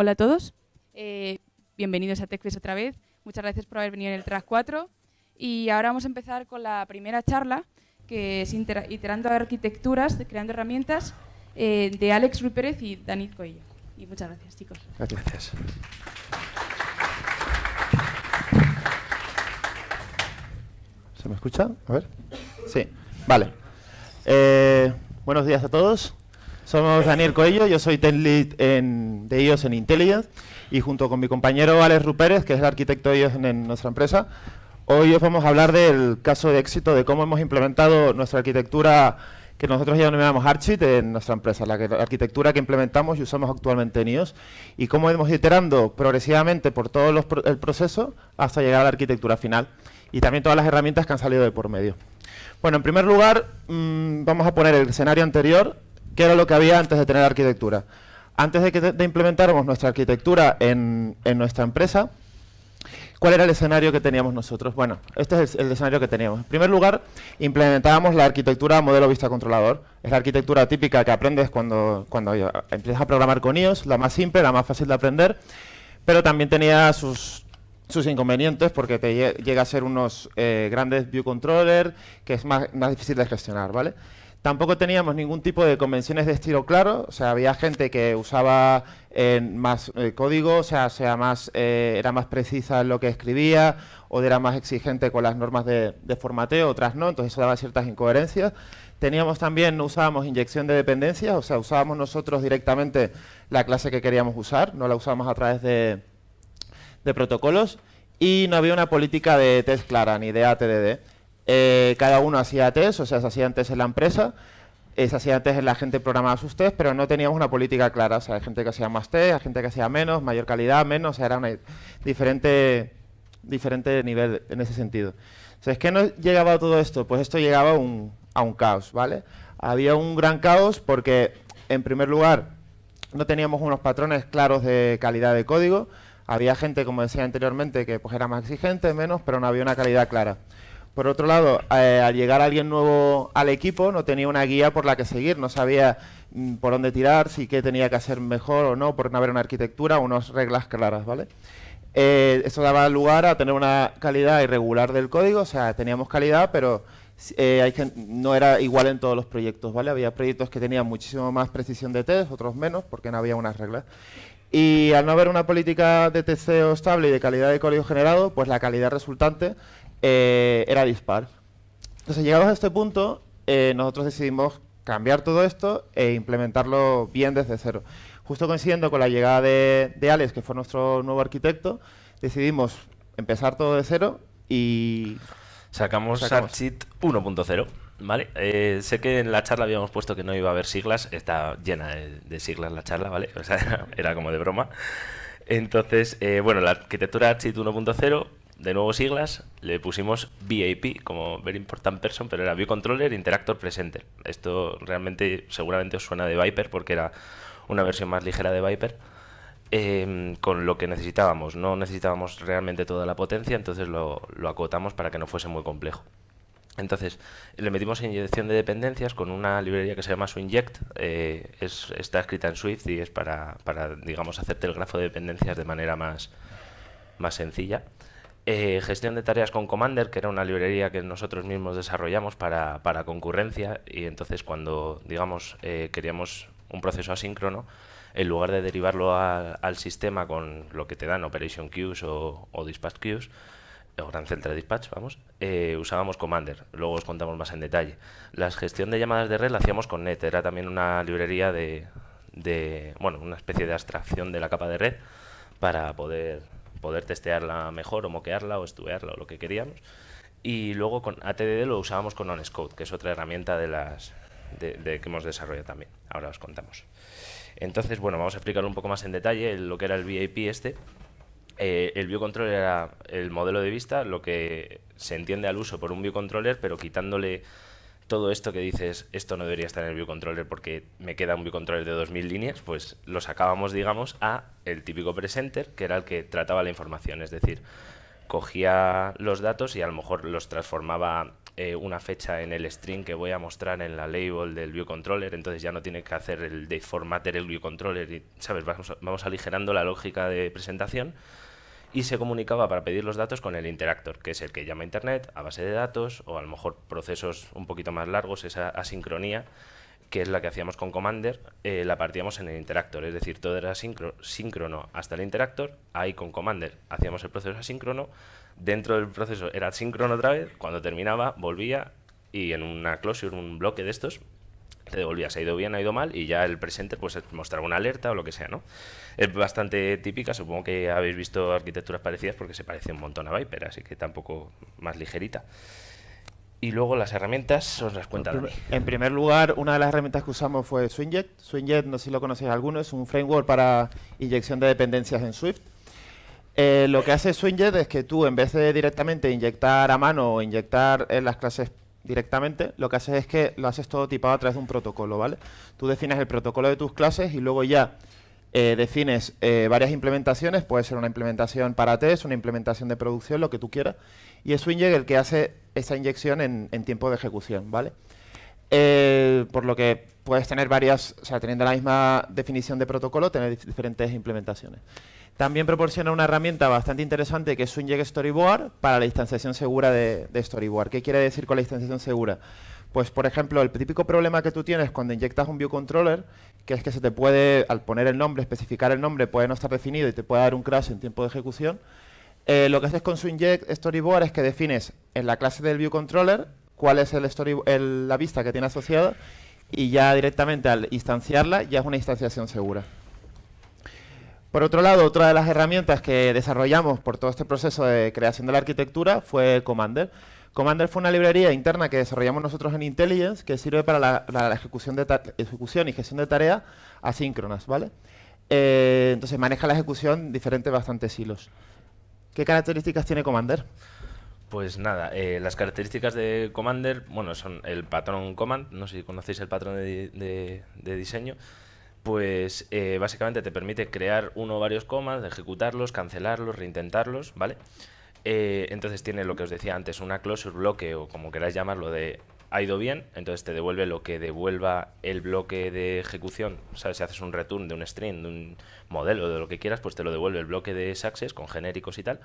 Hola a todos, eh, bienvenidos a TechFest otra vez. Muchas gracias por haber venido en el TRAS 4. Y ahora vamos a empezar con la primera charla, que es Iterando Arquitecturas, Creando Herramientas, eh, de Alex Ruiz Pérez y Danit Coello. Y muchas gracias, chicos. Gracias. ¿Se me escucha? A ver. Sí, vale. Eh, buenos días a todos. Somos Daniel Coello, yo soy Tech Lead de IOS en Intelligence y junto con mi compañero Alex Rupérez, que es el arquitecto de IOS en, nuestra empresa, hoy os vamos a hablar del caso de éxito de cómo hemos implementado nuestra arquitectura que nosotros ya denominamos Archit en nuestra empresa, la, arquitectura que implementamos y usamos actualmente en IOS, y cómo hemos iterando progresivamente por todo el proceso hasta llegar a la arquitectura final, y también todas las herramientas que han salido de por medio. Bueno, en primer lugar, mm, vamos a poner el escenario anterior ¿Qué era lo que había antes de tener arquitectura? Antes de que de implementáramos nuestra arquitectura en, nuestra empresa, ¿cuál era el escenario que teníamos nosotros? Bueno, este es el, escenario que teníamos. En primer lugar, implementábamos la arquitectura modelo vista controlador. Es la arquitectura típica que aprendes cuando, empiezas a programar con IOS, la más simple, la más fácil de aprender, pero también tenía sus, inconvenientes porque te llega a ser unos eh, grandes view controller que es más, más difícil de gestionar, ¿vale? Tampoco teníamos ningún tipo de convenciones de estilo claro, o sea, había gente que usaba eh, más eh, código, o sea, más, eh, era más precisa en lo que escribía o era más exigente con las normas de, de formateo, otras no, entonces eso daba ciertas incoherencias. Teníamos también, no usábamos inyección de dependencias, o sea, usábamos nosotros directamente la clase que queríamos usar, no la usábamos a través de, de protocolos y no había una política de test clara ni de ATDD. Eh, cada uno hacía test, o sea, se hacía en la empresa, es eh, se hacía en la gente programada sus test, pero no teníamos una política clara. O sea, hay gente que hacía más test, hay gente que hacía menos, mayor calidad, menos, o sea, era un diferente, diferente nivel en ese sentido. O sea, es que no llegaba a todo esto, pues esto llegaba a un, caos, ¿vale? Había un gran caos porque, en primer lugar, no teníamos unos patrones claros de calidad de código. Había gente, como decía anteriormente, que pues, era más exigente, menos, pero no había una calidad clara. Por otro lado, eh, al llegar alguien nuevo al equipo, no tenía una guía por la que seguir, no sabía mm, por dónde tirar, si qué tenía que hacer mejor o no, por no haber una arquitectura, unas reglas claras, ¿vale? Eh, eso daba lugar a tener una calidad irregular del código, o sea, teníamos calidad, pero eh, no era igual en todos los proyectos, ¿vale? Había proyectos que tenían muchísimo más precisión de test, otros menos, porque no había unas reglas. Y al no haber una política de TCO estable y de calidad de código generado, pues la calidad resultante eh, era dispar. Entonces, llegados a este punto, eh, nosotros decidimos cambiar todo esto e implementarlo bien desde cero. Justo coincidiendo con la llegada de, Alex, que fue nuestro nuevo arquitecto, decidimos empezar todo de cero y... Sacamos, Archit 1.0. Vale, eh, sé que en la charla habíamos puesto que no iba a haber siglas, está llena de, siglas la charla, ¿vale? era, como de broma. Entonces, bueno, la arquitectura Archit 1.0 de nuevo siglas, le pusimos VIP como Very Important Person, pero era View Controller Interactor Presenter. Esto realmente seguramente os suena de Viper porque era una versión más ligera de Viper. Em, con lo que necesitábamos, no necesitábamos realmente toda la potencia, entonces lo, acotamos para que no fuese muy complejo. Entonces, le metimos inyección de dependencias con una librería que se llama Swinject. Eh, está escrita en Swift y es para, digamos, hacerte el grafo de dependencias de manera más, más sencilla. Eh, gestión de tareas con Commander, que era una librería que nosotros mismos desarrollamos para, concurrencia y entonces cuando, digamos, eh, queríamos un proceso asíncrono, en lugar de derivarlo al sistema con lo que te dan Operation Queues o, Dispatch Queues, o Grand Central Dispatch, vamos, eh, usábamos Commander, luego os contamos más en detalle. La gestión de llamadas de red la hacíamos con NET, era también una librería de, de bueno, una especie de abstracción de la capa de red para poder poder testearla mejor o moquearla o estudiarla o lo que queríamos. Y luego con ATDD lo usábamos con OnScode, que es otra herramienta de las de, que hemos desarrollado también. Ahora os contamos. Entonces, bueno, vamos a explicar un poco más en detalle lo que era el VIP este. Eh, el biocontroller era el modelo de vista, lo que se entiende al uso por un biocontroller pero quitándole todo esto que dices, esto no debería estar en el view controller porque me queda un view controller de 2000 líneas, pues lo sacábamos, digamos, a el típico presenter, que era el que trataba la información, es decir, cogía los datos y a lo mejor los transformaba eh, una fecha en el string que voy a mostrar en la label del view controller, entonces ya no tiene que hacer el de el view controller y, ¿sabes? Vamos, vamos aligerando la lógica de presentación y se comunicaba para pedir los datos con el interactor, que es el que llama a Internet a base de datos o a lo mejor procesos un poquito más largos, esa asincronía que es la que hacíamos con Commander, eh, la partíamos en el interactor, es decir, todo era síncrono hasta el interactor, ahí con Commander hacíamos el proceso asíncrono, dentro del proceso era asíncrono otra vez, cuando terminaba volvía y en una closure, un bloque de estos, te se ha ido bien, ha ido mal y ya el presente pues mostraba una alerta o lo que sea, ¿no? es bastante típica, supongo que habéis visto arquitecturas parecidas porque se parece un montón a Viper, así que tampoco más ligerita. Y luego las herramientas os las cuentas? En primer lugar, una de las herramientas que usamos fue SwingJet. SwingJet, no sé si lo conocéis alguno, es un framework para inyección de dependencias en Swift. Eh, lo que hace SwingJet es que tú, en vez de directamente inyectar a mano o inyectar en las clases directamente, lo que haces es que lo haces todo tipado a través de un protocolo, ¿vale? Tú defines el protocolo de tus clases y luego ya eh, defines eh, varias implementaciones, puede ser una implementación para test, una implementación de producción, lo que tú quieras, y es swing el que hace esa inyección en, tiempo de ejecución, ¿vale? Eh, por lo que puedes tener varias, o sea, teniendo la misma definición de protocolo, tener diferentes implementaciones. También proporciona una herramienta bastante interesante que es Swinject Storyboard para la instanciación segura de, de Storyboard. ¿Qué quiere decir con la instanciación segura? Pues, por ejemplo, el típico problema que tú tienes cuando inyectas un view controller, que es que se te puede, al poner el nombre, especificar el nombre, puede no estar definido y te puede dar un crash en tiempo de ejecución. Eh, lo que haces con su inject storyboard es que defines en la clase del view controller cuál es el, la vista que tiene asociada y ya directamente al instanciarla ya es una instanciación segura. Por otro lado, otra de las herramientas que desarrollamos por todo este proceso de creación de la arquitectura fue Commander. Commander fue una librería interna que desarrollamos nosotros en Intelligence que sirve para la, ejecución, de ejecución y gestión de tareas asíncronas, ¿vale? Eh, entonces maneja la ejecución diferente bastantes hilos. ¿Qué características tiene Commander? Pues nada, eh, las características de Commander, bueno, son el patrón Command, no sé si conocéis el patrón de, diseño, pues eh, básicamente te permite crear uno o varios commands, ejecutarlos, cancelarlos, reintentarlos, ¿vale? vale eh, entonces tiene lo que os decía antes, una closure bloque o como queráis llamarlo de ha ido bien, entonces te devuelve lo que devuelva el bloque de ejecución. Si haces un return de un string, de un modelo, de lo que quieras, pues te lo devuelve el bloque de success con genéricos y tal.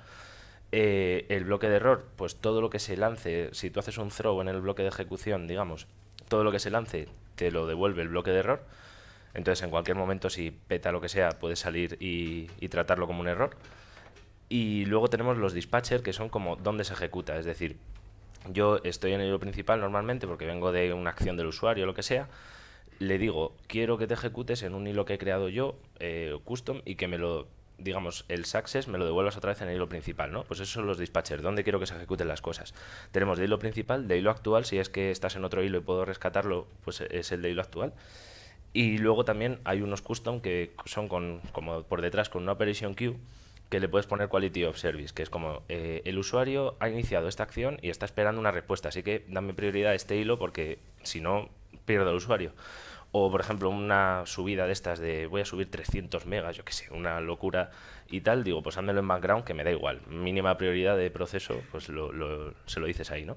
Eh, el bloque de error, pues todo lo que se lance, si tú haces un throw en el bloque de ejecución, digamos, todo lo que se lance te lo devuelve el bloque de error. Entonces en cualquier momento si peta lo que sea, puedes salir y tratarlo como un error. Y luego tenemos los dispatchers que son como dónde se ejecuta. Es decir, yo estoy en el hilo principal normalmente porque vengo de una acción del usuario o lo que sea. Le digo, quiero que te ejecutes en un hilo que he creado yo, eh, custom, y que me lo, digamos, el success me lo devuelvas otra vez en el hilo principal, ¿no? Pues esos son los dispatchers, donde quiero que se ejecuten las cosas. Tenemos de hilo principal, de hilo actual, si es que estás en otro hilo y puedo rescatarlo, pues es el de hilo actual. Y luego también hay unos custom que son con, como por detrás con una operation queue que le puedes poner quality of service, que es como eh, el usuario ha iniciado esta acción y está esperando una respuesta, así que dame prioridad a este hilo porque si no pierdo al usuario. O, por ejemplo, una subida de estas de voy a subir 300 megas, yo que sé, una locura y tal, digo, pues házmelo en background que me da igual. Mínima prioridad de proceso, pues lo, lo, se lo dices ahí, ¿no?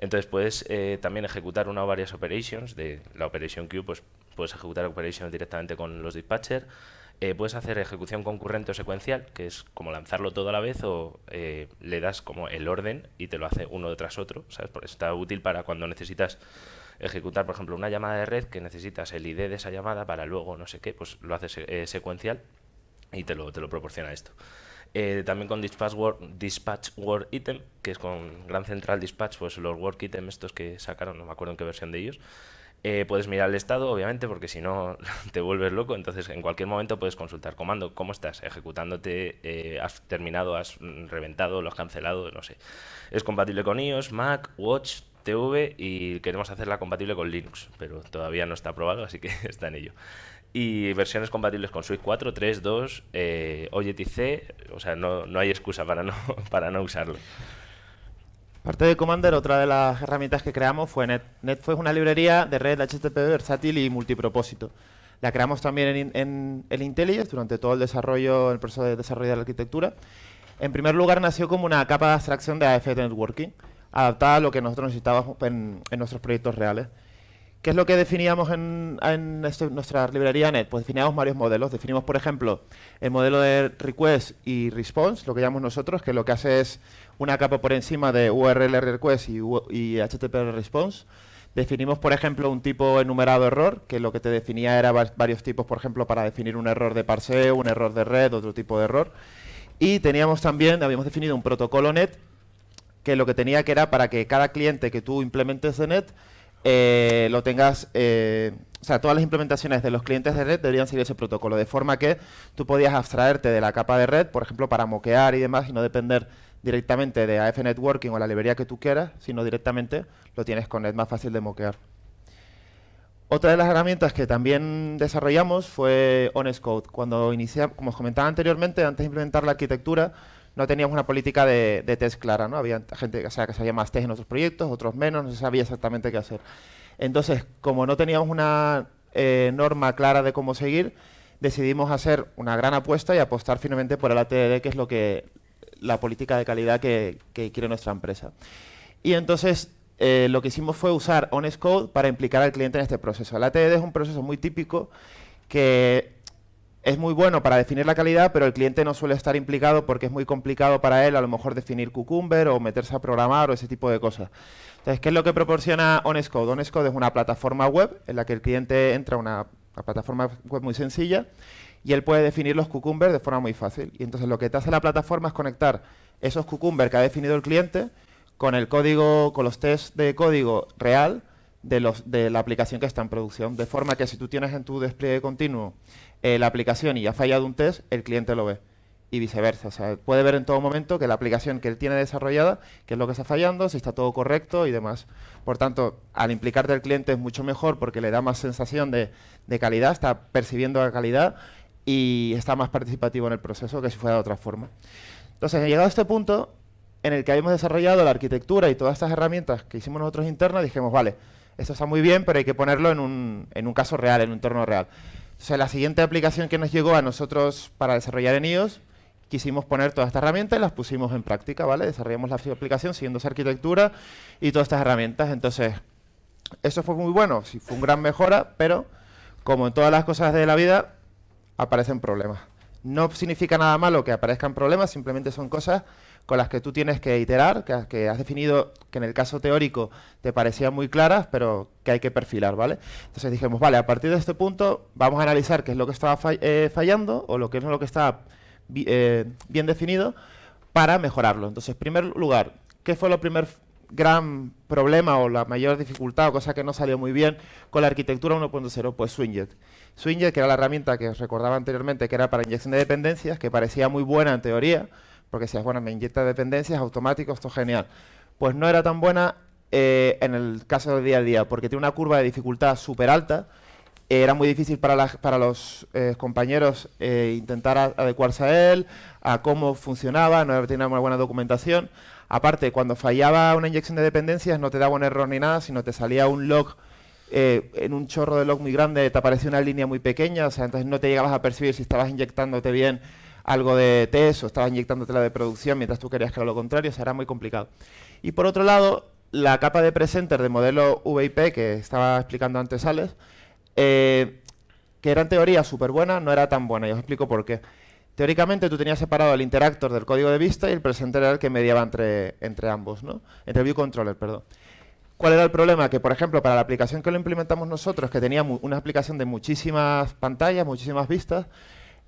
Entonces puedes eh, también ejecutar una o varias operations de la operation queue, pues puedes ejecutar operations directamente con los dispatchers eh, puedes hacer ejecución concurrente o secuencial, que es como lanzarlo todo a la vez o eh, le das como el orden y te lo hace uno tras otro, ¿sabes? está útil para cuando necesitas ejecutar, por ejemplo, una llamada de red que necesitas el ID de esa llamada para luego no sé qué, pues lo haces eh, secuencial y te lo, te lo proporciona esto. también con dispatch Work dispatch item, que es con Gran Central Dispatch, pues los work item estos que sacaron, no me acuerdo en qué versión de ellos, eh, puedes mirar el estado, obviamente, porque si no te vuelves loco. Entonces, en cualquier momento puedes consultar comando, cómo estás ejecutándote, eh, has terminado, has reventado, lo has cancelado, no sé. Es compatible con iOS, Mac, Watch, TV y queremos hacerla compatible con Linux, pero todavía no está aprobado, así que está en ello. Y versiones compatibles con Switch 4, 3, 2, OJTC, o sea, no, hay excusa para no, para no usarlo. Parte de Commander, otra de las herramientas que creamos fue Net. Net fue una librería de red HTTP versátil y multipropósito. La creamos también en, en el durante todo el desarrollo, el proceso de desarrollo de la arquitectura. En primer lugar, nació como una capa de abstracción de AF Networking, adaptada a lo que nosotros necesitábamos en nuestros proyectos reales. ¿Qué es lo que definíamos en, este, nuestra librería NET? Pues definíamos varios modelos. Definimos, por ejemplo, el modelo de request y response, lo que llamamos nosotros, que lo que hace es una capa por encima de URL request y, HTTP response. Definimos, por ejemplo, un tipo enumerado error, que lo que te definía era varios tipos, por ejemplo, para definir un error de parseo, un error de red, otro tipo de error. Y teníamos también, habíamos definido un protocolo NET, que lo que tenía que era para que cada cliente que tú implementes de NET eh, lo tengas... Eh, o sea, todas las implementaciones de los clientes de red deberían seguir ese protocolo, de forma que tú podías abstraerte de la capa de red, por ejemplo, para moquear y demás, y no depender directamente de AF Networking o la librería que tú quieras, sino directamente lo tienes con Net más fácil de moquear. Otra de las herramientas que también desarrollamos fue Honest Code. Cuando iniciamos, como os comentaba anteriormente, antes de implementar la arquitectura, no teníamos una política de, test clara, ¿no? Había gente o sea, que sabía más test en otros proyectos, otros menos, no se sabía exactamente qué hacer. Entonces, como no teníamos una eh, norma clara de cómo seguir, decidimos hacer una gran apuesta y apostar finalmente por el ATD, que es lo que la política de calidad que, quiere nuestra empresa. Y entonces eh, lo que hicimos fue usar Honest Code para implicar al cliente en este proceso. El ATD es un proceso muy típico que es muy bueno para definir la calidad, pero el cliente no suele estar implicado porque es muy complicado para él a lo mejor definir Cucumber o meterse a programar o ese tipo de cosas. Entonces, ¿qué es lo que proporciona Onescode? Onescode es una plataforma web en la que el cliente entra a una, plataforma web muy sencilla y él puede definir los Cucumber de forma muy fácil. Y entonces lo que te hace la plataforma es conectar esos Cucumber que ha definido el cliente con el código, con los tests de código real de, los, de la aplicación que está en producción. De forma que si tú tienes en tu despliegue continuo eh, la aplicación y ha fallado un test, el cliente lo ve. Y viceversa. O sea, puede ver en todo momento que la aplicación que él tiene desarrollada, qué es lo que está fallando, si está todo correcto y demás. Por tanto, al implicarte al cliente es mucho mejor porque le da más sensación de, calidad, está percibiendo la calidad y está más participativo en el proceso que si fuera de otra forma. Entonces, llegado a este punto en el que habíamos desarrollado la arquitectura y todas estas herramientas que hicimos nosotros internas, dijimos, vale, esto está muy bien, pero hay que ponerlo en un, en un caso real, en un entorno real. O sea, la siguiente aplicación que nos llegó a nosotros para desarrollar en iOS, quisimos poner todas estas herramientas y las pusimos en práctica, ¿vale? Desarrollamos la aplicación siguiendo esa arquitectura y todas estas herramientas. Entonces, eso fue muy bueno, sí, fue un gran mejora, pero como en todas las cosas de la vida, aparecen problemas. No significa nada malo que aparezcan problemas, simplemente son cosas con las que tú tienes que iterar, que, has definido que en el caso teórico te parecían muy claras, pero que hay que perfilar, ¿vale? Entonces dijimos, vale, a partir de este punto vamos a analizar qué es lo que estaba eh, fallando o lo que es lo que está eh, bien definido para mejorarlo. Entonces, en primer lugar, ¿qué fue el primer gran problema o la mayor dificultad o cosa que no salió muy bien con la arquitectura 1.0? Pues SwingJet. SwingJet, que era la herramienta que os recordaba anteriormente, que era para inyección de dependencias, que parecía muy buena en teoría, porque decías, bueno, me inyecta dependencias automático, esto es genial. Pues no era tan buena eh, en el caso del día a día, porque tiene una curva de dificultad súper alta, eh, era muy difícil para, para los eh, compañeros intentar adecuarse a él, a cómo funcionaba, no tenía una buena documentación. Aparte, cuando fallaba una inyección de dependencias no te daba un error ni nada, sino te salía un log en un chorro de log muy grande, te aparecía una línea muy pequeña, o sea, entonces no te llegabas a percibir si estabas inyectándote bien algo de test o estaba inyectándote la de producción mientras tú querías que era lo contrario, será muy complicado. Y por otro lado, la capa de presenter de modelo VIP que estaba explicando antes Alex, eh, que era en teoría súper buena, no era tan buena, y os explico por qué. Teóricamente tú tenías separado el interactor del código de vista y el presenter era el que mediaba entre, entre ambos, ¿no? Entre view controller, perdón. ¿Cuál era el problema? Que, por ejemplo, para la aplicación que lo implementamos nosotros, que tenía una aplicación de muchísimas pantallas, muchísimas vistas,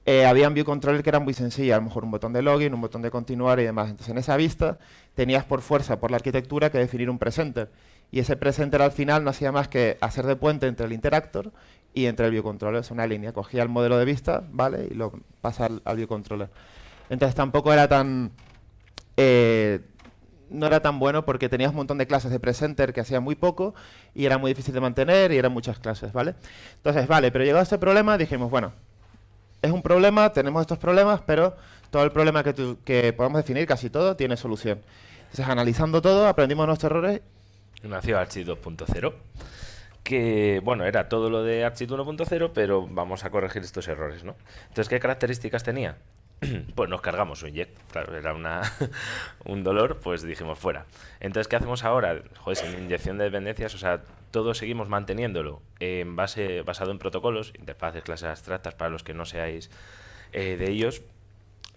eh, habían view controller que era muy sencillas, a lo mejor un botón de login, un botón de continuar y demás. Entonces en esa vista tenías por fuerza, por la arquitectura, que definir un presenter. Y ese presenter al final no hacía más que hacer de puente entre el interactor y entre el view controller. Es una línea, cogía el modelo de vista, ¿vale? Y lo pasa al, al view controller. Entonces tampoco era tan... Eh, no era tan bueno porque tenías un montón de clases de presenter que hacía muy poco y era muy difícil de mantener y eran muchas clases, ¿vale? Entonces, vale, pero llegado a este problema dijimos, bueno, es un problema, tenemos estos problemas, pero todo el problema que, podamos definir, casi todo, tiene solución. Entonces, analizando todo, aprendimos nuestros errores. Nació Archie 2.0, que, bueno, era todo lo de Archie 1.0, pero vamos a corregir estos errores, ¿no? Entonces, ¿qué características tenía? pues nos cargamos un jet, claro, era un dolor, pues dijimos fuera. Entonces, ¿qué hacemos ahora? Joder, sin inyección de dependencias, o sea, todos seguimos manteniéndolo en base, basado en protocolos, interfaces, clases abstractas para los que no seáis eh, de ellos.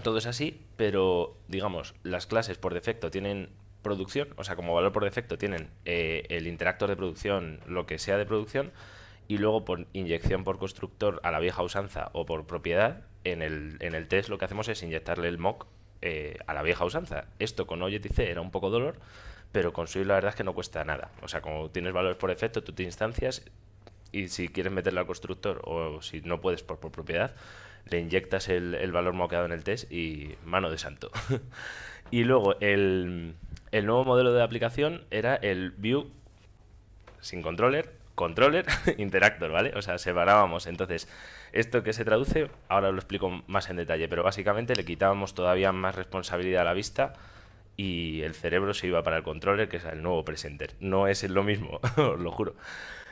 Todo es así, pero digamos, las clases por defecto tienen producción, o sea, como valor por defecto tienen eh, el interactor de producción, lo que sea de producción, y luego por inyección por constructor a la vieja usanza o por propiedad, en el, test lo que hacemos es inyectarle el mock eh, a la vieja usanza. Esto con OJTC era un poco dolor, pero construir la verdad es que no cuesta nada. O sea, como tienes valores por defecto, tú te instancias y si quieres meterlo al constructor o si no puedes por, por propiedad, le inyectas el, el valor moqueado en el test y mano de santo. y luego el, el nuevo modelo de aplicación era el View sin controller, controller, interactor, ¿vale? O sea, separábamos. Entonces, esto que se traduce, ahora lo explico más en detalle, pero básicamente le quitábamos todavía más responsabilidad a la vista y el cerebro se iba para el controller, que es el nuevo presenter. No es lo mismo, os lo juro.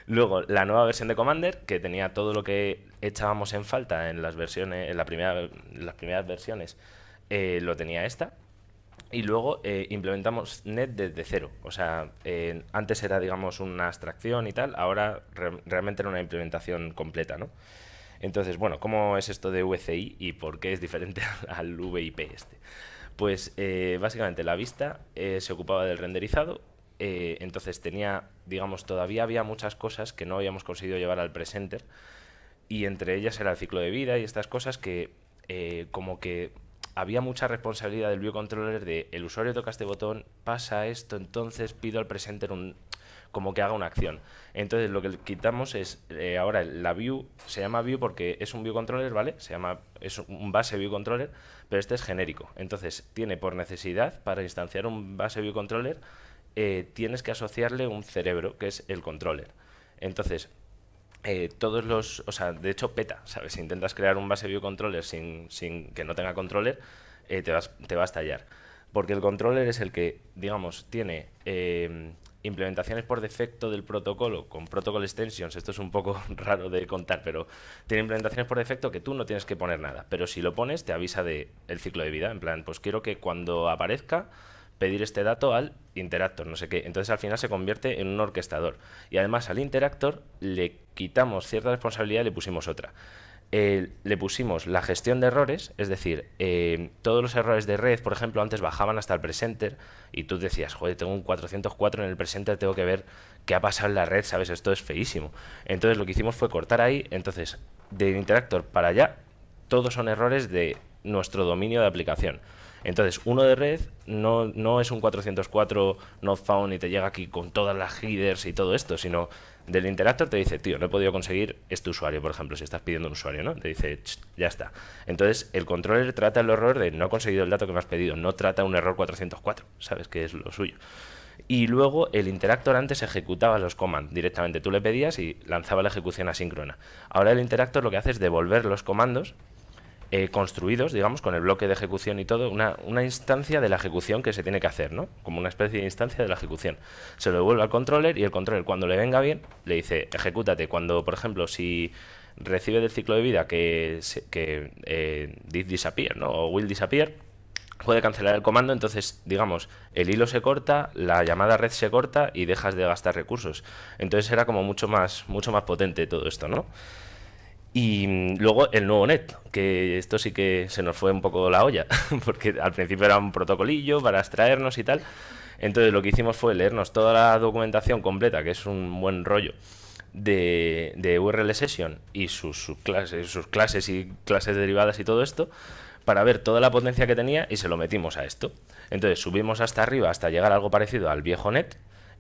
Luego, la nueva versión de Commander, que tenía todo lo que echábamos en falta en las versiones, en la primera, las primeras versiones, eh, lo tenía esta. Y luego eh, implementamos Net desde cero. O sea, antes era, digamos, una abstracción y tal, ahora realmente era una implementación completa, ¿no? Entonces, bueno, ¿cómo es esto de VCI y por qué es diferente al VIP este? Pues eh, básicamente la vista eh, se ocupaba del renderizado, eh, entonces tenía, digamos, todavía había muchas cosas que no habíamos conseguido llevar al presenter y entre ellas era el ciclo de vida y estas cosas que como que había mucha responsabilidad del view de el usuario toca este botón, pasa esto, entonces pido al presenter un, como que haga una acción. Entonces lo que quitamos es, eh, ahora la view se llama view porque es un view controller, ¿vale? Se llama, es un base view controller, pero este es genérico. Entonces tiene por necesidad, para instanciar un base view controller, eh, tienes que asociarle un cerebro, que es el controller. Entonces, eh, todos los, o sea, de hecho peta, ¿sabes? Si intentas crear un base view controller sin, sin que no tenga controller, te, vas, te va a estallar. Porque el controller es el que, digamos, tiene implementaciones por defecto del protocolo con protocol extensions, esto es un poco raro de contar, pero tiene implementaciones por defecto que tú no tienes que poner nada, pero si lo pones te avisa del el ciclo de vida, en plan, pues quiero que cuando aparezca pedir este dato al interactor, no sé qué. Entonces al final se convierte en un orquestador. Y además al interactor le quitamos cierta responsabilidad y le pusimos otra. Eh, le pusimos la gestión de errores, es decir, eh, todos los errores de red, por ejemplo, antes bajaban hasta el presenter y tú decías, joder, tengo un 404 en el presenter, tengo que ver qué ha pasado en la red, ¿sabes? Esto es feísimo. Entonces lo que hicimos fue cortar ahí, entonces, de Interactor para allá, todos son errores de nuestro dominio de aplicación. Entonces, uno de red no, no es un 404 not found y te llega aquí con todas las headers y todo esto, sino del interactor te dice, tío, no he podido conseguir este usuario, por ejemplo, si estás pidiendo un usuario, ¿no? Te dice, ya está. Entonces, el controller trata el error de no ha conseguido el dato que me has pedido, no trata un error 404, ¿sabes? Que es lo suyo. Y luego el interactor antes ejecutaba los commands directamente, tú le pedías y lanzaba la ejecución asíncrona. Ahora el interactor lo que hace es devolver los comandos eh, construidos, digamos, con el bloque de ejecución y todo, una, instancia de la ejecución que se tiene que hacer, ¿no? Como una especie de instancia de la ejecución. Se lo devuelve al controller y el controller, cuando le venga bien, le dice, ejecútate. Cuando, por ejemplo, si recibe del ciclo de vida que, que eh, disappear, ¿no? O will disappear, puede cancelar el comando, entonces, digamos, el hilo se corta, la llamada red se corta y dejas de gastar recursos. Entonces era como mucho más, mucho más potente todo esto, ¿no? Y mm, luego el nuevo net, que esto sí que se nos fue un poco la olla, porque al principio era un protocolillo para extraernos y tal. Entonces lo que hicimos fue leernos toda la documentación completa, que es un buen rollo, de, URL Session y sus, clases, sus clases y clases derivadas y todo esto, para ver toda la potencia que tenía y se lo metimos a esto. Entonces subimos hasta arriba hasta llegar a algo parecido al viejo net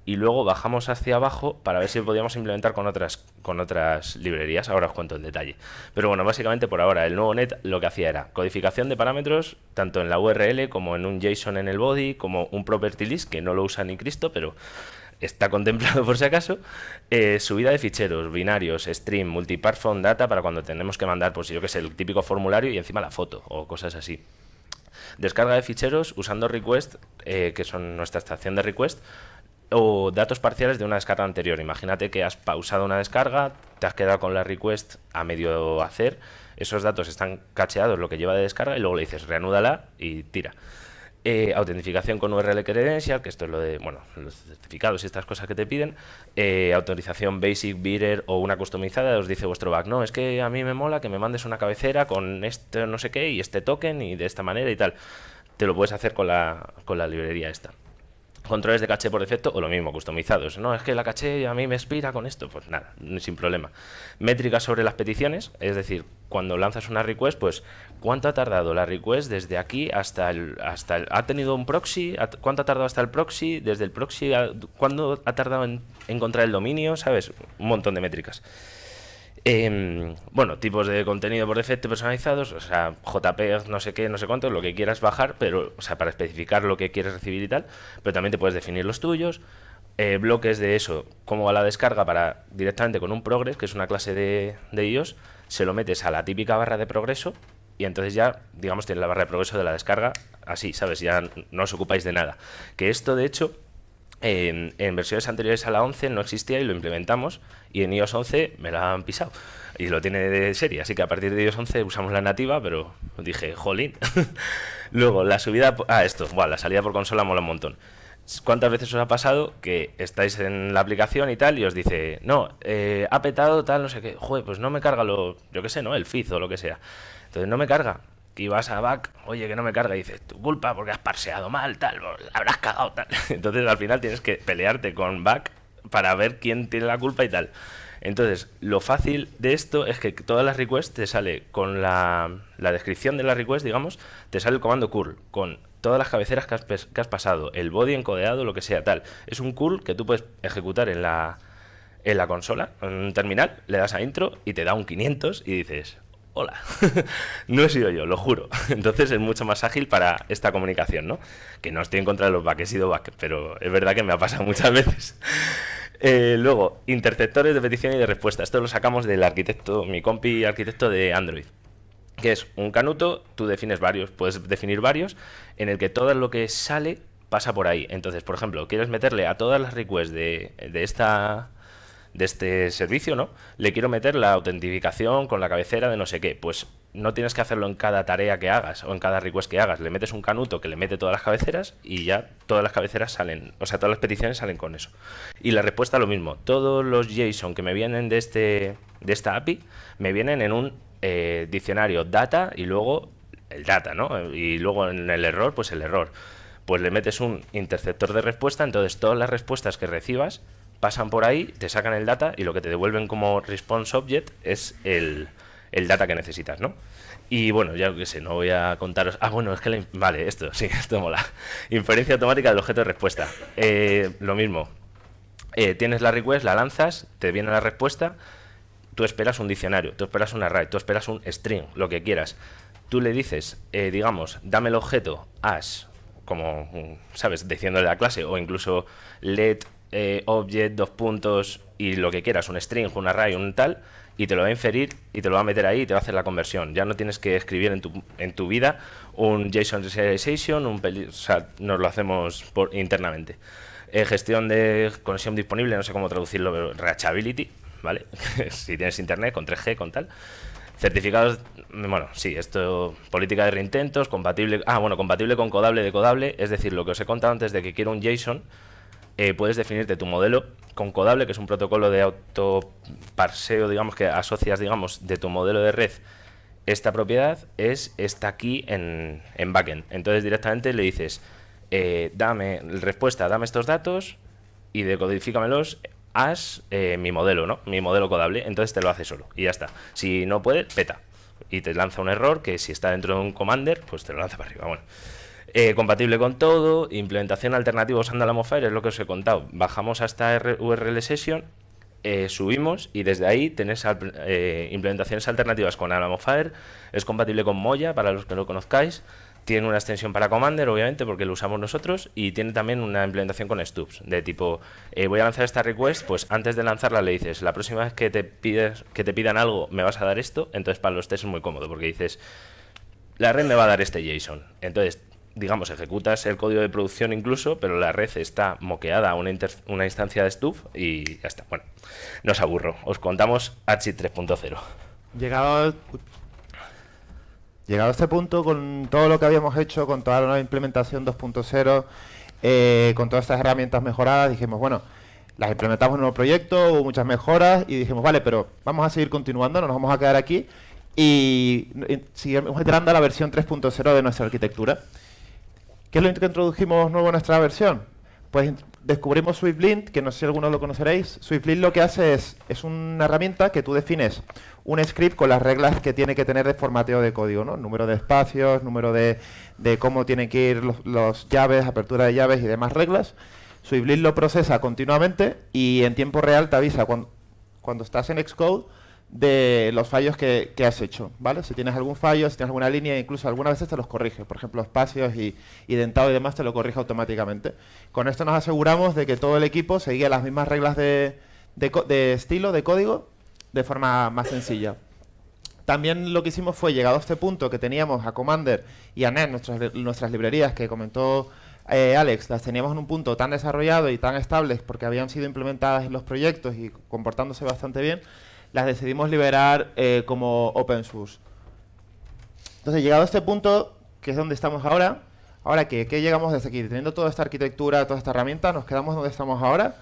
y luego bajamos hacia abajo para ver si podíamos implementar con otras, con otras librerías. Ahora os cuento el detalle. Pero bueno, básicamente por ahora el nuevo net lo que hacía era codificación de parámetros, tanto en la URL como en un JSON en el body, como un property list, que no lo usa ni Cristo, pero está contemplado por si acaso, eh, subida de ficheros, binarios, stream, multipart data para cuando tenemos que mandar, pues yo que sé, el típico formulario y encima la foto o cosas así. Descarga de ficheros usando request, eh, que son nuestra estación de request, o datos parciales de una descarga anterior. Imagínate que has pausado una descarga, te has quedado con la request a medio hacer, esos datos están cacheados lo que lleva de descarga y luego le dices reanúdala y tira. Eh, autentificación con URL credencial, que esto es lo de, bueno, los certificados y estas cosas que te piden, eh, autorización basic, bidder o una customizada, os dice vuestro back, no, es que a mí me mola que me mandes una cabecera con este no sé qué y este token y de esta manera y tal. Te lo puedes hacer con con la librería esta controles de caché por defecto o lo mismo, customizados. No, es que la caché a mí me expira con esto. Pues nada, sin problema. Métricas sobre las peticiones, es decir, cuando lanzas una request, pues cuánto ha tardado la request desde aquí hasta el... Hasta el ¿Ha tenido un proxy? ¿Cuánto ha tardado hasta el proxy? ¿Desde el proxy? ¿Cuándo ha tardado en encontrar el dominio? ¿Sabes? Un montón de métricas. Eh, bueno, tipos de contenido por defecto personalizados, o sea, JPEG, no sé qué, no sé cuánto, lo que quieras bajar, pero, o sea, para especificar lo que quieres recibir y tal, pero también te puedes definir los tuyos. Eh, bloques de eso, cómo va la descarga para directamente con un progress, que es una clase de, de IOS, se lo metes a la típica barra de progreso y entonces ya, digamos, tienes la barra de progreso de la descarga así, ¿sabes? Ya no os ocupáis de nada. Que esto, de hecho, en, versiones anteriores a la 11 no existía y lo implementamos y en iOS 11 me la han pisado y lo tiene de serie, así que a partir de iOS 11 usamos la nativa, pero dije, jolín. Luego, la subida, a ah, esto, la salida por consola mola un montón. ¿Cuántas veces os ha pasado que estáis en la aplicación y tal y os dice, no, eh, ha petado tal, no sé qué, joder, pues no me carga lo, yo qué sé, ¿no? El Fizz o lo que sea. Entonces no me carga y vas a back, oye, que no me carga, y dices, tu culpa porque has parseado mal, tal, habrás cagado, tal. Entonces al final tienes que pelearte con back para ver quién tiene la culpa y tal. Entonces, lo fácil de esto es que todas las requests te sale con la, descripción de la request, digamos, te sale el comando curl con todas las cabeceras que has, pasado, el body encodeado, lo que sea, tal. Es un curl que tú puedes ejecutar en la, en la consola, en un terminal, le das a intro y te da un 500 y dices, hola, no he sido yo, lo juro. Entonces es mucho más ágil para esta comunicación, ¿no? Que no estoy en contra de los back, he sido back, pero es verdad que me ha pasado muchas veces. Eh, luego, interceptores de petición y de respuesta. Esto lo sacamos del arquitecto, mi compi arquitecto de Android que es un canuto, tú defines varios, puedes definir varios, en el que todo lo que sale pasa por ahí. Entonces, por ejemplo, quieres meterle a todas las requests de, de esta de este servicio, ¿no? Le quiero meter la autentificación con la cabecera de no sé qué. Pues no tienes que hacerlo en cada tarea que hagas o en cada request que hagas. Le metes un canuto que le mete todas las cabeceras y ya todas las cabeceras salen, o sea, todas las peticiones salen con eso. Y la respuesta lo mismo. Todos los JSON que me vienen de, este, de esta API me vienen en un eh, diccionario data y luego el data, ¿no? Y luego en el error, pues el error. Pues le metes un interceptor de respuesta, entonces todas las respuestas que recibas pasan por ahí, te sacan el data y lo que te devuelven como response object es el, data que necesitas, ¿no? Y bueno, ya que sé, no voy a contaros. Ah, bueno, es que la... Vale, esto, sí, esto mola. Inferencia automática del objeto de respuesta. Eh, lo mismo. Eh, tienes la request, la lanzas, te viene la respuesta, tú esperas un diccionario, tú esperas un array, tú esperas un string, lo que quieras. Tú le dices, eh, digamos, dame el objeto as, como, mm, ¿sabes?, diciéndole la clase, o incluso let eh, object, dos puntos y lo que quieras, un string, un array, un tal, y te lo va a inferir y te lo va a meter ahí y te va a hacer la conversión. Ya no tienes que escribir en tu, vida un JSON Serialization, un o sea, nos lo hacemos internamente. Eh, gestión de conexión disponible, no sé cómo traducirlo, pero reachability, ¿vale? si tienes internet con 3G, con tal. Certificados, bueno, sí, esto, política de reintentos, compatible, ah, bueno, compatible con codable decodable es decir, lo que os he contado antes de que quiero un JSON, eh, puedes definirte tu modelo con Codable, que es un protocolo de autoparseo, digamos, que asocias, digamos, de tu modelo de red esta propiedad es esta aquí en, en backend. Entonces directamente le dices, eh, dame respuesta, dame estos datos y decodifícamelos haz eh, mi modelo, ¿no? Mi modelo codable, entonces te lo hace solo y ya está. Si no puede, peta. Y te lanza un error que si está dentro de un commander, pues te lo lanza para arriba. Bueno. Eh, compatible con todo, implementación alternativa usando Alamofire, es lo que os he contado. Bajamos hasta URL Session, eh, subimos y desde ahí tenéis eh, implementaciones alternativas con Alamofire, es compatible con Moya, para los que lo conozcáis, tiene una extensión para Commander, obviamente, porque lo usamos nosotros, y tiene también una implementación con Stubs, de tipo, voy a lanzar esta request, pues antes de lanzarla le dices, la próxima vez que te, pides, que te pidan algo, me vas a dar esto, entonces para los test es muy cómodo, porque dices, la red me va a dar este JSON. Entonces, digamos, ejecutas el código de producción incluso, pero la red está moqueada a una, instancia de Stuff y ya está. Bueno, no os aburro, os contamos h 3.0. Llegado, llegado a este punto, con todo lo que habíamos hecho, con toda la nueva implementación 2.0, eh, con todas estas herramientas mejoradas, dijimos, bueno, las implementamos en un nuevo proyecto, hubo muchas mejoras y dijimos, vale, pero vamos a seguir continuando, no nos vamos a quedar aquí y, y seguimos entrando a la versión 3.0 de nuestra arquitectura. ¿Qué es lo que introdujimos nuevo en nuestra versión? Pues descubrimos SwiftLint, que no sé si algunos lo conoceréis. SwiftLint lo que hace es, es una herramienta que tú defines un script con las reglas que tiene que tener de formateo de código, ¿no? Número de espacios, número de, de cómo tienen que ir las llaves, apertura de llaves y demás reglas. SwiftLint lo procesa continuamente y en tiempo real te avisa cuando, cuando estás en Xcode de los fallos que, has hecho, ¿vale? Si tienes algún fallo, si tienes alguna línea, incluso algunas veces te los corrige, por ejemplo, espacios y, dentado y demás te lo corrige automáticamente. Con esto nos aseguramos de que todo el equipo seguía las mismas reglas de, estilo, de código, de forma más sencilla. También lo que hicimos fue, llegado a este punto que teníamos a Commander y a NET, nuestras, nuestras librerías que comentó eh, Alex, las teníamos en un punto tan desarrollado y tan estables porque habían sido implementadas en los proyectos y comportándose bastante bien, las decidimos liberar eh, como open source. Entonces, llegado a este punto, que es donde estamos ahora, ahora qué? ¿qué llegamos desde aquí? Teniendo toda esta arquitectura, toda esta herramienta, ¿nos quedamos donde estamos ahora?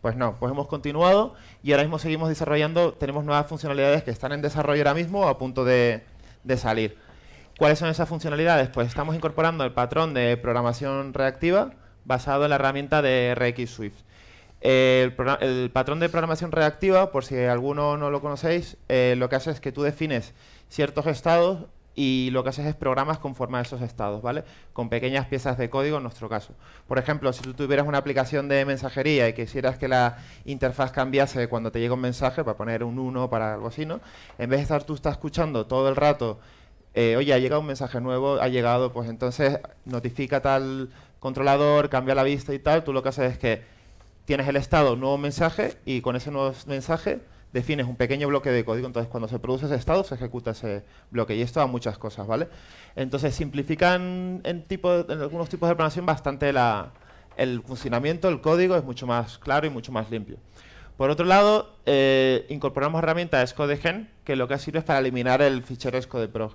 Pues no, pues hemos continuado y ahora mismo seguimos desarrollando, tenemos nuevas funcionalidades que están en desarrollo ahora mismo a punto de, salir. ¿Cuáles son esas funcionalidades? Pues estamos incorporando el patrón de programación reactiva basado en la herramienta de RX Swift. El, patrón de programación reactiva, por si alguno no lo conocéis, eh, lo que hace es que tú defines ciertos estados y lo que haces es programas conforme a esos estados, ¿vale? Con pequeñas piezas de código en nuestro caso. Por ejemplo, si tú tuvieras una aplicación de mensajería y quisieras que la interfaz cambiase cuando te llega un mensaje, para poner un 1, para algo así, ¿no? En vez de estar tú estás escuchando todo el rato, eh, oye, ha llegado un mensaje nuevo, ha llegado, pues entonces notifica tal controlador, cambia la vista y tal, tú lo que haces es que tienes el estado, nuevo mensaje, y con ese nuevo mensaje defines un pequeño bloque de código. Entonces, cuando se produce ese estado, se ejecuta ese bloque. Y esto a muchas cosas, ¿vale? Entonces, simplifican en, tipo, algunos tipos de programación bastante el funcionamiento, el código, es mucho más claro y mucho más limpio. Por otro lado, eh, incorporamos herramientas Scodegen, que lo que sirve es para eliminar el fichero Scodeprog.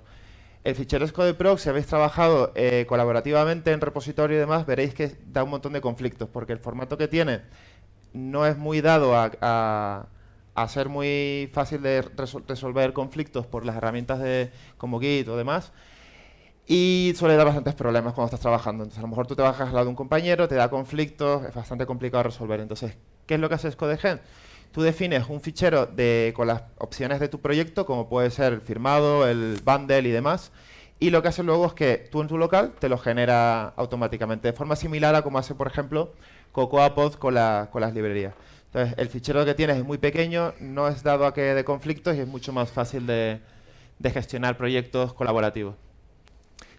El fichero Prox, si habéis trabajado eh, colaborativamente en repositorio y demás, veréis que da un montón de conflictos, porque el formato que tiene no es muy dado a, ser muy fácil de resolver conflictos por las herramientas de, como Git o demás, y suele dar bastantes problemas cuando estás trabajando. Entonces, a lo mejor tú te bajas al lado de un compañero, te da conflictos, es bastante complicado resolver. Entonces, ¿qué es lo que hace SCODEGEN? Tú defines un fichero de, con las opciones de tu proyecto, como puede ser el firmado, el bundle y demás. Y lo que hace luego es que tú en tu local te lo genera automáticamente, de forma similar a como hace, por ejemplo, CocoaPod con, con las librerías. Entonces, el fichero que tienes es muy pequeño, no es dado a que de conflictos y es mucho más fácil de gestionar proyectos colaborativos.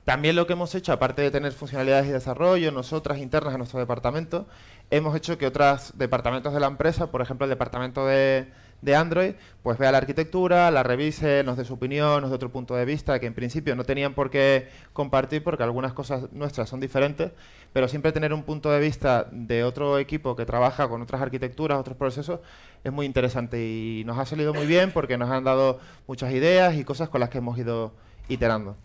También lo que hemos hecho, aparte de tener funcionalidades y desarrollo, nosotras internas en nuestro departamento, hemos hecho que otros departamentos de la empresa, por ejemplo el departamento de, de Android, pues vea la arquitectura, la revise, nos dé su opinión, nos dé otro punto de vista que en principio no tenían por qué compartir porque algunas cosas nuestras son diferentes, pero siempre tener un punto de vista de otro equipo que trabaja con otras arquitecturas, otros procesos, es muy interesante y nos ha salido muy bien porque nos han dado muchas ideas y cosas con las que hemos ido iterando.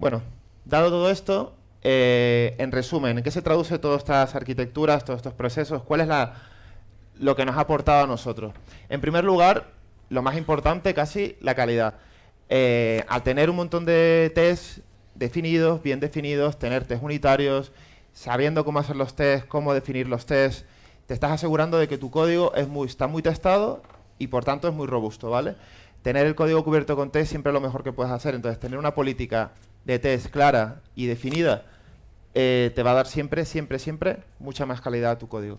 Bueno, dado todo esto, eh, en resumen, ¿en qué se traduce todas estas arquitecturas, todos estos procesos? ¿Cuál es lo que nos ha aportado a nosotros? En primer lugar, lo más importante casi, la calidad. Eh, al tener un montón de tests definidos, bien definidos, tener test unitarios, sabiendo cómo hacer los tests, cómo definir los tests, te estás asegurando de que tu código es está muy testado y por tanto es muy robusto, ¿vale? tener el código cubierto con test siempre es lo mejor que puedes hacer. Entonces, tener una política de test clara y definida eh, te va a dar siempre, siempre, siempre mucha más calidad a tu código.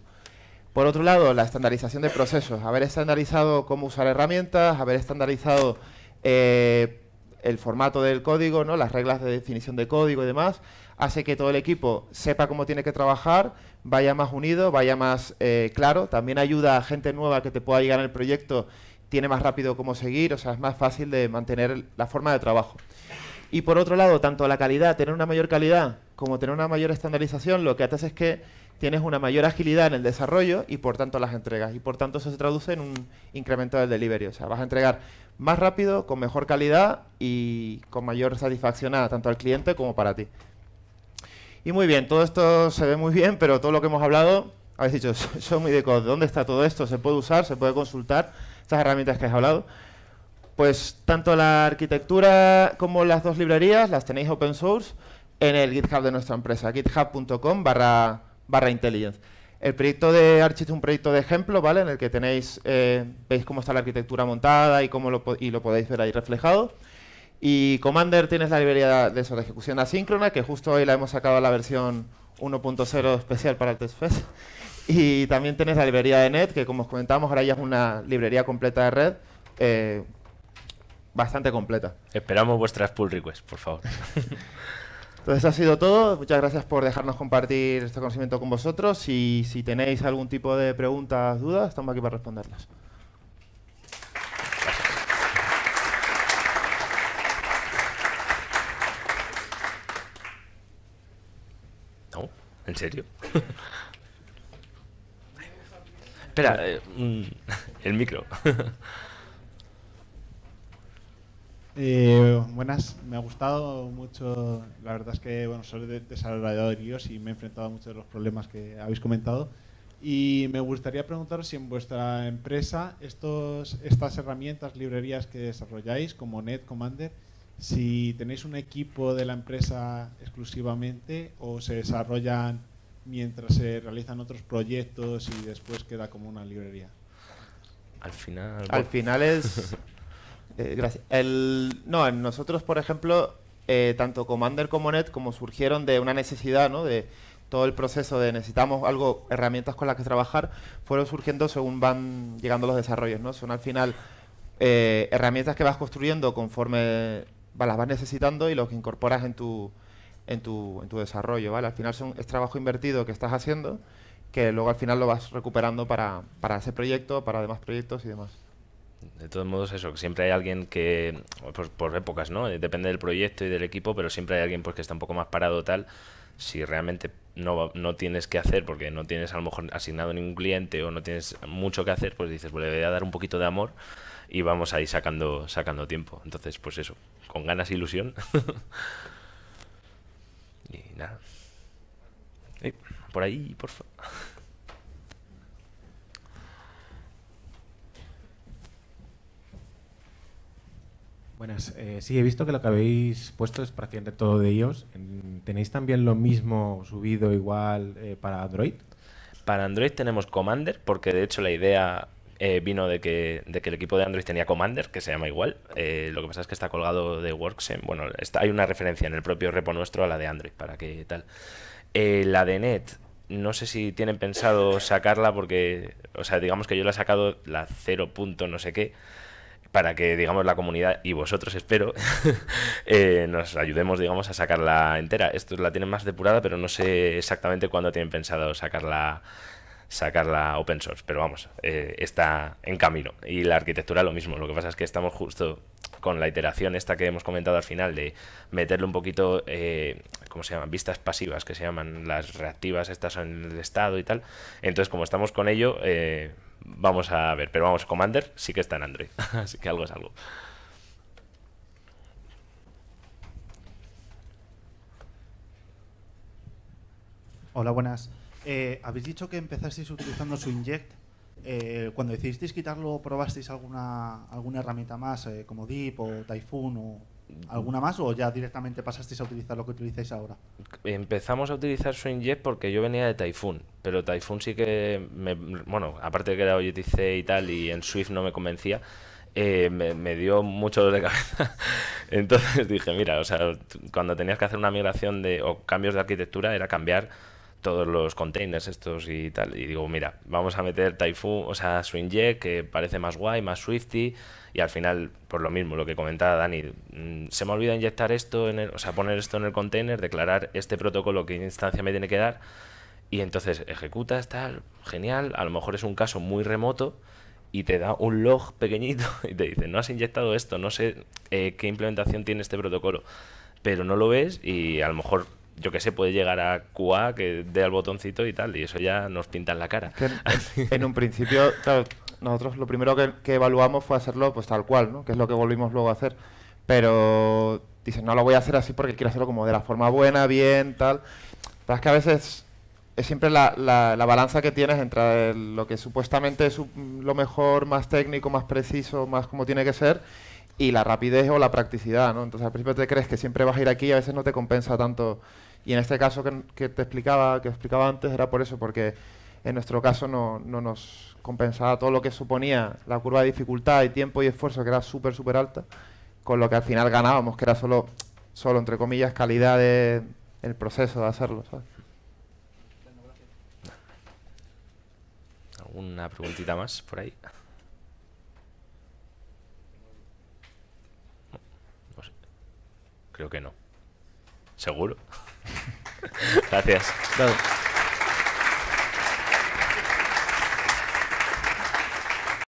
Por otro lado, la estandarización de procesos. Haber estandarizado cómo usar herramientas, haber estandarizado eh, el formato del código, ¿no? las reglas de definición de código y demás, hace que todo el equipo sepa cómo tiene que trabajar, vaya más unido, vaya más eh, claro. También ayuda a gente nueva que te pueda llegar al proyecto tiene más rápido cómo seguir, o sea, es más fácil de mantener la forma de trabajo. Y por otro lado, tanto la calidad, tener una mayor calidad, como tener una mayor estandarización, lo que haces es que tienes una mayor agilidad en el desarrollo y por tanto las entregas. Y por tanto eso se traduce en un incremento del delivery. O sea, vas a entregar más rápido, con mejor calidad y con mayor satisfacción tanto al cliente como para ti. Y muy bien, todo esto se ve muy bien, pero todo lo que hemos hablado, habéis dicho, soy muy de ¿Dónde está todo esto? ¿Se puede usar? ¿Se puede consultar? herramientas que has hablado. Pues tanto la arquitectura como las dos librerías las tenéis open source en el GitHub de nuestra empresa, github.com barra, barra intelligence. El proyecto de Archit es un proyecto de ejemplo, ¿vale? En el que tenéis, eh, veis cómo está la arquitectura montada y cómo lo, y lo podéis ver ahí reflejado. Y Commander tienes la librería de, eso, ejecución asíncrona, que justo hoy la hemos sacado la versión 1.0 especial para el TestFest. Y también tenéis la librería de Net, que como os comentábamos, ahora ya es una librería completa de red, eh, bastante completa. Esperamos vuestras pull requests, por favor. Entonces, ha sido todo. Muchas gracias por dejarnos compartir este conocimiento con vosotros. Y si tenéis algún tipo de preguntas, dudas, estamos aquí para responderlas. No, ¿En serio? Espera, eh, el micro. Eh, buenas, me ha gustado mucho. La verdad es que bueno, soy desarrollador de IOS y me he enfrentado a muchos de los problemas que habéis comentado. Y me gustaría preguntaros si en vuestra empresa estos, estas herramientas, librerías que desarrolláis, como Net Commander, si tenéis un equipo de la empresa exclusivamente o se desarrollan mientras se realizan otros proyectos y después queda como una librería? Al final. Al final es. Eh, gracias. El, no, nosotros, por ejemplo, eh, tanto Commander como Net como surgieron de una necesidad, ¿no? De todo el proceso de necesitamos algo, herramientas con las que trabajar, fueron surgiendo según van llegando los desarrollos, ¿no? Son al final eh, herramientas que vas construyendo conforme las vas necesitando y lo que incorporas en tu, en tu, en tu desarrollo, ¿vale? Al final son, es trabajo invertido que estás haciendo que luego al final lo vas recuperando para, para ese proyecto, para demás proyectos y demás. De todos modos, eso, que siempre hay alguien que, pues, por épocas, ¿no? Eh, depende del proyecto y del equipo, pero siempre hay alguien pues, que está un poco más parado tal. Si realmente no, no tienes que hacer, porque no tienes a lo mejor asignado ningún cliente o no tienes mucho que hacer, pues dices, pues le voy a dar un poquito de amor y vamos ahí sacando, sacando tiempo. Entonces, pues eso, con ganas e ilusión. Eh, por ahí, por favor. Buenas. Eh, sí, he visto que lo que habéis puesto es prácticamente todo de ellos. ¿Tenéis también lo mismo subido igual eh, para Android? Para Android tenemos Commander, porque de hecho la idea eh, vino de que, el equipo de Android tenía Commander, que se llama igual. Eh, lo que pasa es que está colgado de Works Bueno, está, hay una referencia en el propio repo nuestro a la de Android, para que tal. Eh, la de Net, no sé si tienen pensado sacarla porque, o sea, digamos que yo la he sacado la 0. no sé qué. Para que, digamos, la comunidad y vosotros, espero, nos ayudemos, digamos, a sacarla entera. esto la tienen más depurada, pero no sé exactamente cuándo tienen pensado sacarla sacarla open source, pero vamos, eh, está en camino. Y la arquitectura lo mismo, lo que pasa es que estamos justo con la iteración esta que hemos comentado al final de meterle un poquito, eh, ¿cómo se llaman? Vistas pasivas, que se llaman las reactivas, estas en el estado y tal. Entonces, como estamos con ello, eh, vamos a ver, pero vamos, Commander sí que está en Android, así que algo es algo. Hola, buenas. Eh, Habéis dicho que empezasteis utilizando su eh, cuando decidisteis quitarlo, ¿probasteis alguna, alguna herramienta más, eh, como Deep o Typhoon o alguna más, o ya directamente pasasteis a utilizar lo que utilizáis ahora? Empezamos a utilizar SwingJet porque yo venía de Typhoon, pero Typhoon sí que, me, bueno, aparte de que era OJTC y tal, y en Swift no me convencía. me, dio mucho dolor de cabeza. Entonces dije, mira, o sea, cuando tenías que hacer una migración de, o cambios de arquitectura era cambiar todos los containers estos y tal. Y digo, mira, vamos a meter Typhoon, o sea, Swinject, que parece más guay, más Swifty. Y al final, por lo mismo, lo que comentaba Dani, mm, se me olvida inyectar esto, en el, o sea, poner esto en el container, declarar este protocolo, qué instancia me tiene que dar. Y entonces ejecutas, tal, genial. A lo mejor es un caso muy remoto y te da un log pequeñito y te dice, no has inyectado esto, no sé eh, qué implementación tiene este protocolo. Pero no lo ves y a lo mejor yo que sé, puede llegar a QA, que dé al botoncito y tal, y eso ya nos pinta en la cara. En, un principio, nosotros lo primero que, evaluamos fue hacerlo pues tal cual, ¿no? Que es lo que volvimos luego a hacer. Pero dicen, no lo voy a hacer así porque quiero hacerlo como de la forma buena, bien, tal. Pero es que a veces es siempre la, la, la balanza que tienes entre lo que supuestamente es lo mejor, más técnico, más preciso, más como tiene que ser, y la rapidez o la practicidad, ¿no? Entonces al principio te crees que siempre vas a ir aquí y a veces no te compensa tanto y en este caso que, te explicaba, que explicaba antes, era por eso, porque en nuestro caso no, nos compensaba todo lo que suponía la curva de dificultad y tiempo y esfuerzo, que era súper, súper alta, con lo que al final ganábamos, que era solo, solo entre comillas, calidad de, el proceso de hacerlo. ¿sabes? ¿Alguna preguntita más por ahí? Creo que no. ¿Seguro? Gracias. Bravo.